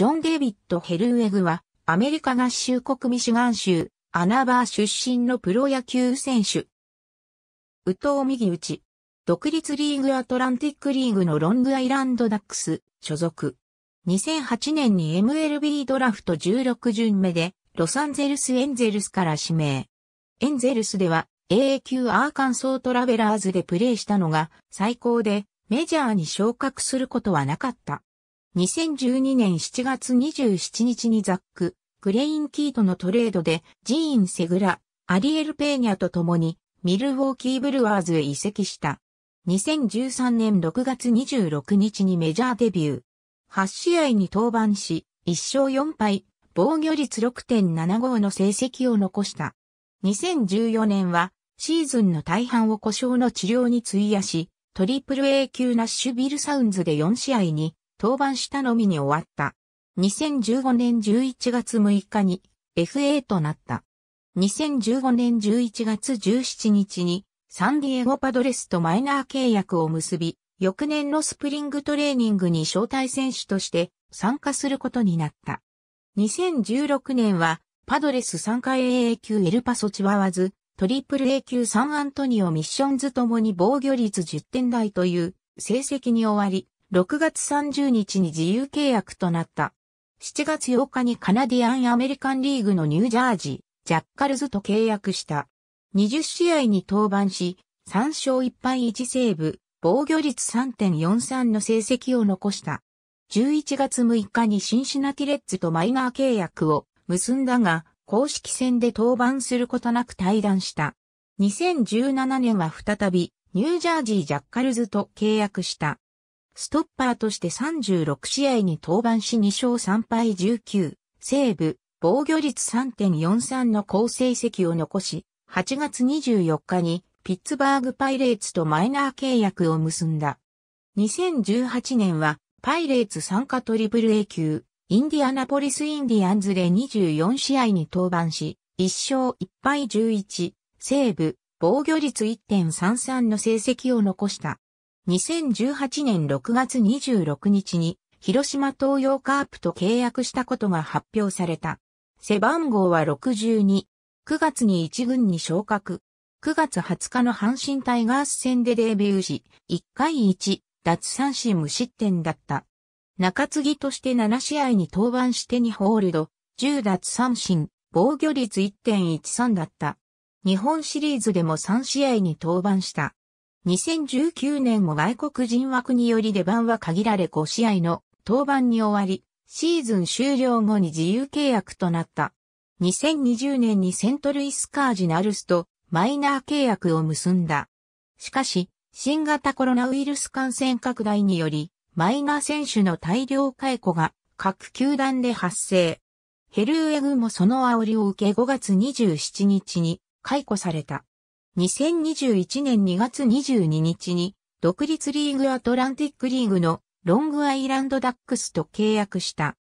ジョン・デイビッド・ヘルウェグは、アメリカ合衆国ミシガン州、アナバー出身のプロ野球選手。宇藤右打ち。独立リーグアトランティックリーグのロングアイランドダックス所属。2008年に MLB ドラフト16巡目でロサンゼルスエンゼルスから指名。エンゼルスでは AA 級アーカンソートラベラーズでプレーしたのが最高でメジャーに昇格することはなかった。2012年7月27日にザック、グレインキートのトレードで、ジーン・セグラ、アリエル・ペーニャと共に、ミルウォーキー・ブルワーズへ移籍した。2013年6月26日にメジャーデビュー。8試合に登板し、1勝4敗、防御率6.75の成績を残した。2014年は、シーズンの大半を故障の治療に費やし、トリプル A 級ナッシュビルサウンズで4試合に登板したのみに終わった。2015年11月6日に FA となった。2015年11月17日にサンディエゴパドレスとマイナー契約を結び、翌年のスプリングトレーニングに招待選手として参加することになった。2016年はパドレス参加 AA 級エルパソチワワズ、トリプル A 級サンアントニオミッションズともに防御率10点台という成績に終わり、6月30日に自由契約となった。7月8日にカナディアン・アメリカンリーグのニュージャージー、ジャッカルズと契約した。20試合に登板し、3勝1敗1セーブ、防御率3.43の成績を残した。11月6日にシンシナティレッズとマイナー契約を結んだが、公式戦で登板することなく退団した。2017年は再び、ニュージャージー・ジャッカルズと契約した。ストッパーとして36試合に登板し2勝3敗19、セーブ、防御率3.43の好成績を残し、8月24日にピッツバーグパイレーツとマイナー契約を結んだ。2018年はパイレーツ参加トリプル A 級、インディアナポリスインディアンズで24試合に登板し、1勝1敗11、セーブ、防御率1.33の成績を残した。2018年6月26日に広島東洋カープと契約したことが発表された。背番号は62。9月に1軍に昇格。9月20日の阪神タイガース戦でデビューし、1回1、脱三振無失点だった。中継ぎとして7試合に登板して2ホールド、10脱三振、防御率1.13だった。日本シリーズでも3試合に登板した。2019年も外国人枠により出番は限られ5試合の登板に終わり、シーズン終了後に自由契約となった。2020年にセントルイスカージナルスとマイナー契約を結んだ。しかし、新型コロナウイルス感染拡大により、マイナー選手の大量解雇が各球団で発生。ヘルウェグもその煽りを受け5月27日に解雇された。2021年2月22日に、独立リーグアトランティックリーグのロングアイランドダックスと契約した。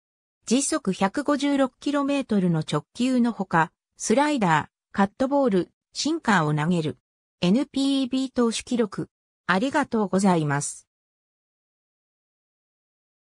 時速 156km の直球のほか、スライダー、カットボール、シンカーを投げる。NPB 投手記録。ありがとうございます。